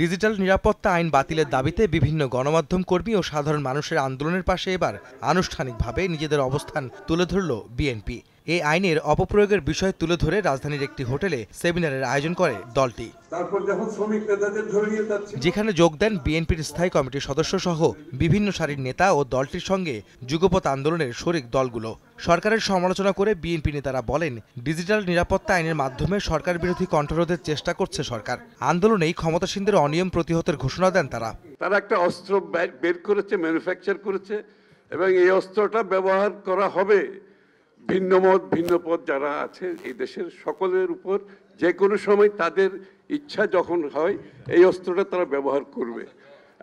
digital নিরাপত্তা আইন বাতিলের দাবিতে বিভিন্ন গণমাধ্যম কর্মী ও সাধারণ মানুষের আন্দোলনের পাশে এবার আনুষ্ঠানিকভাবে নিজেদের অবস্থান তুলে ধরল বিএনপি এই আইনের অপপ্রয়োগের বিষয় তুলে ধরে রাজধানীর একটি হোটেলে সেমিনারের আয়োজন করে দলটি যেখানে যোগ দেন বিএনপির স্থায়ী কমিটির সদস্য সহ বিভিন্ন সারির নেতা ও দলটির সঙ্গে যুগপথ আন্দোলনের শরিক দলগুলো সরকারের সমালোচনা করে বিএনপি নেতারা বলেন ডিজিটাল নিরাপত্তা আইনের মাধ্যমে সরকার বিরোধী কণ্ঠরোধের চেষ্টা করছে সরকার আন্দোলনেই ক্ষমতাসীনদের অনিয়ম প্রতিহতের ঘোষণা দেন তারা তারা একটা অস্ত্র বের করেছে ম্যানুফ্যাকচার করেছে এবং এই অস্ত্রটা ব্যবহার করা হবে ভিন্ন মত ভিন্ন পথ যারা আছে এই দেশের সকলের উপর যে কোনো সময় তাদের ইচ্ছা যখন হয় এই অস্ত্রটা তারা ব্যবহার করবে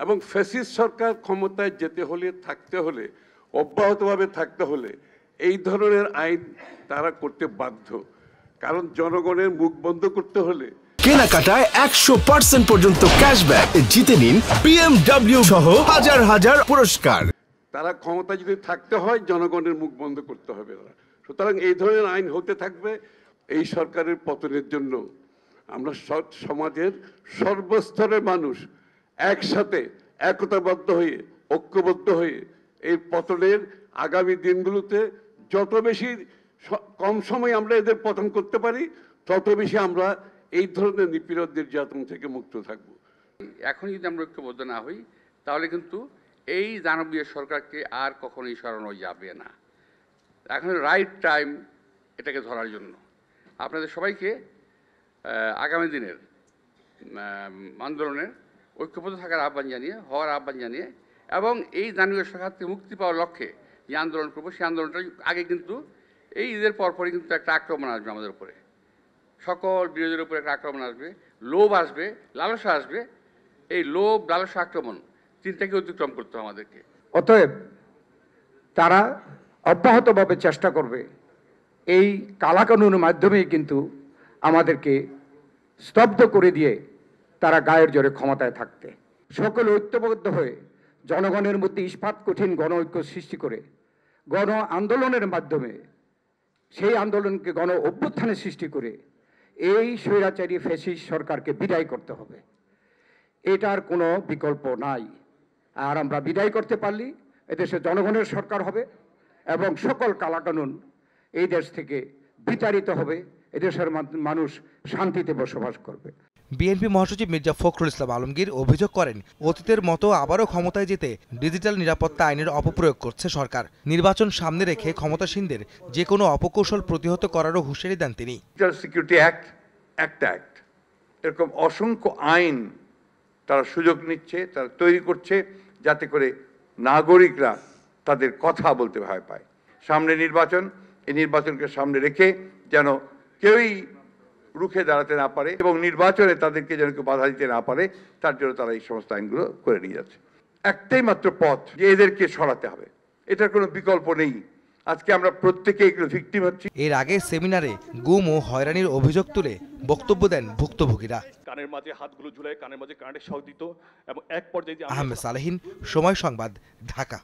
এবং ফেসিস সরকার ক্ষমতায় যেতে হলে থাকতে হলে অব্যাহতভাবে থাকতে হলে এই ধরনের আইন তারা করতে বাধ্য কারণ জনগণের মুখ বন্ধ করতে হলে কেনাকাটায় একশো পার্সেন্ট পর্যন্ত ক্যাশব্যাক জিতে নিন বিএমডাব্লিউ সহ হাজার হাজার পুরস্কার তারা ক্ষমতা যদি থাকতে হয় জনগণের মুখ বন্ধ করতে হবে ওরা সুতরাং এই ধরনের আইন হতে থাকবে এই সরকারের পতনের জন্য আমরা সমাজের সর্বস্তরের মানুষ একসাথে একতাবদ্ধ হয়ে ঐক্যবদ্ধ হয়ে এই পতনের আগামী দিনগুলোতে যত বেশি কম সময় আমরা এদের পতন করতে পারি তত বেশি আমরা এই ধরনের নিপীড়ন নির্যাতন থেকে মুক্ত থাকব এখন যদি আমরা ঐক্যবদ্ধ না হই তাহলে কিন্তু এই দানবীয় সরকারকে আর কখনোই সরানো যাবে না এখন রাইট টাইম এটাকে ধরার জন্য আপনাদের সবাইকে আগামী দিনের আন্দোলনের ঐক্যবদ্ধ থাকার আহ্বান জানিয়ে হওয়ার আহ্বান জানিয়ে এবং এই দানীয় শাখার থেকে মুক্তি পাওয়ার লক্ষ্যে যে আন্দোলন করবো সেই আন্দোলনটা আগে কিন্তু এই ঈদের পরপরই কিন্তু একটা আক্রমণ আসবে আমাদের উপরে সকল বিরোধীর উপরে একটা আক্রমণ আসবে লোভ আসবে লালসা আসবে এই লোভ লালসা আক্রমণ তিনটাকে অতিক্রম করতে হবে আমাদেরকে অতএব তারা অব্যাহতভাবে চেষ্টা করবে এই কালাকানুনের মাধ্যমে কিন্তু আমাদেরকে স্তব্ধ করে দিয়ে তারা গায়ের জোরে ক্ষমতায় থাকতে সকলে ঐক্যবদ্ধ হয়ে জনগণের মধ্যে ইস্পাত কঠিন গণ ঐক্য সৃষ্টি করে গণ আন্দোলনের মাধ্যমে সেই আন্দোলনকে গণ অভ্যুত্থানের সৃষ্টি করে এই স্বৈরাচারী ফেসিস সরকারকে বিদায় করতে হবে এটার কোনো বিকল্প নাই আর আমরা বিদায় করতে পারলি এদেশে জনগণের সরকার হবে এবং সকল কালাকানুন এই দেশ থেকে বিতাড়িত হবে এদেশের মানুষ শান্তিতে বসবাস করবে বিএনপি মহাসচিব মির্জা ফখরুল ইসলাম আলমগীর অভিযোগ করেন অতীতের মতো আবারও ক্ষমতায় যেতে ডিজিটাল নিরাপত্তা আইনের অপপ্রয়োগ করছে সরকার নির্বাচন সামনে রেখে ক্ষমতাসীনদের যে কোনো অপকৌশল প্রতিহত করারও হুঁশিয়ারি দেন তিনি সিকিউরিটি অ্যাক্ট একটা অ্যাক্ট এরকম অসংখ্য আইন তারা সুযোগ নিচ্ছে তারা তৈরি করছে যাতে করে নাগরিকরা তাদের কথা বলতে ভয় পায় সামনে নির্বাচন এই নির্বাচনকে সামনে রেখে যেন কেউই রুখে দাঁড়াতে না পারে এবং নির্বাচনে তাদেরকে যেন কেউ বাধা দিতে না পারে তার জন্য তারা এই সমস্ত আইনগুলো করে নিয়ে যাচ্ছে একটাই মাত্র পথ যে এদেরকে সরাতে হবে এটার কোনো বিকল্প নেই আজকে আমরা প্রত্যেকে এগুলো ভিক্টিম হচ্ছি এর আগে সেমিনারে গুম ও হয়রানির অভিযোগ তুলে বক্তব্য দেন ভুক্তভোগীরা কানের মাঝে হাতগুলো ঝুলায় কানের মাঝে কানের শখ দিত এবং এক পর্যায়ে আহমেদ সালেহিন সময় সংবাদ ঢাকা